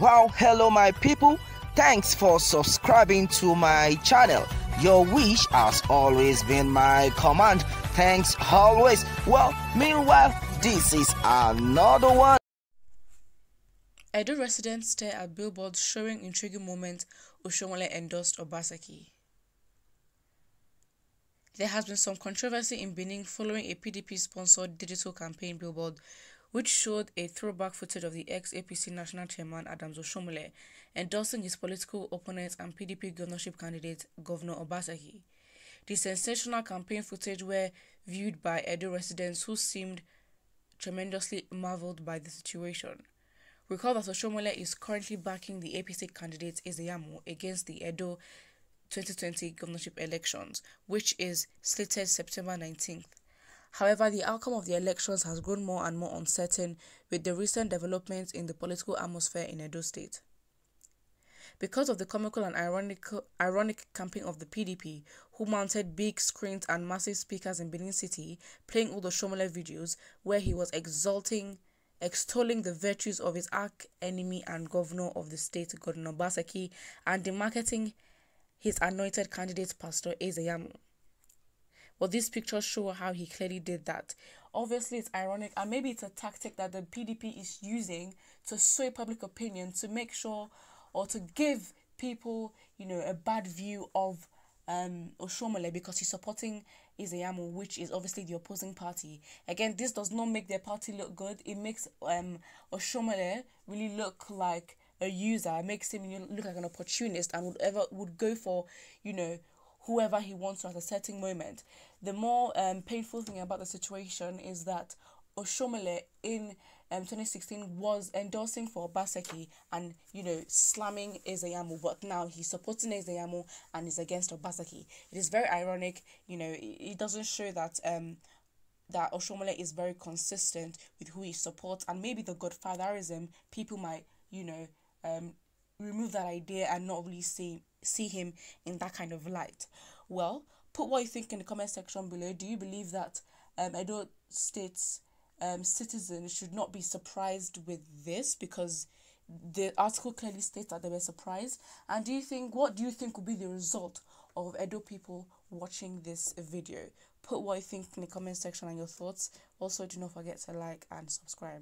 Wow, hello my people. Thanks for subscribing to my channel. Your wish has always been my command. Thanks always. Well, meanwhile, this is another one. Edo residents stare at billboards showing intriguing moments Oshomole endorsed Obaseki. There has been some controversy in Benin following a PDP-sponsored digital campaign billboard which showed a throwback footage of the ex-APC national chairman Adams Oshomole endorsing his political opponent and PDP governorship candidate Governor Obaseki. The sensational campaign footage were viewed by Edo residents who seemed tremendously marveled by the situation. Recall that Oshomole is currently backing the APC candidate Ezeyamu against the Edo 2020 governorship elections, which is slated September 19th. However, the outcome of the elections has grown more and more uncertain with the recent developments in the political atmosphere in Edo State. Because of the comical and ironic, ironic campaign of the PDP, who mounted big screens and massive speakers in Benin City, playing all the Shomole videos where he was exalting, extolling the virtues of his arch-enemy and governor of the state, Governor Obaseki, and demarketing his anointed candidate, Pastor Ezeyamu. But these pictures show how he clearly did that. Obviously, it's ironic, and maybe it's a tactic that the PDP is using to sway public opinion to make sure or to give people, you know, a bad view of um, Oshomole because he's supporting Izayamu, which is obviously the opposing party. Again, this does not make their party look good. It makes um, Oshomole really look like a user. It makes him look like an opportunist and would ever would go for, you know, whoever he wants to at a certain moment. The more um, painful thing about the situation is that Oshomele in um, 2016 was endorsing for Obaseki and, you know, slamming Ezeyamu, but now he's supporting Ezeyamu and is against Obaseki. It is very ironic, you know, it doesn't show that um, that Oshomole is very consistent with who he supports, and maybe the godfatherism people might, you know, um, remove that idea and not really see see him in that kind of light? Well, put what you think in the comment section below. Do you believe that um, adult states um, citizens should not be surprised with this because the article clearly states that they were surprised? And do you think what do you think will be the result of adult people watching this video? Put what you think in the comment section and your thoughts. Also, do not forget to like and subscribe.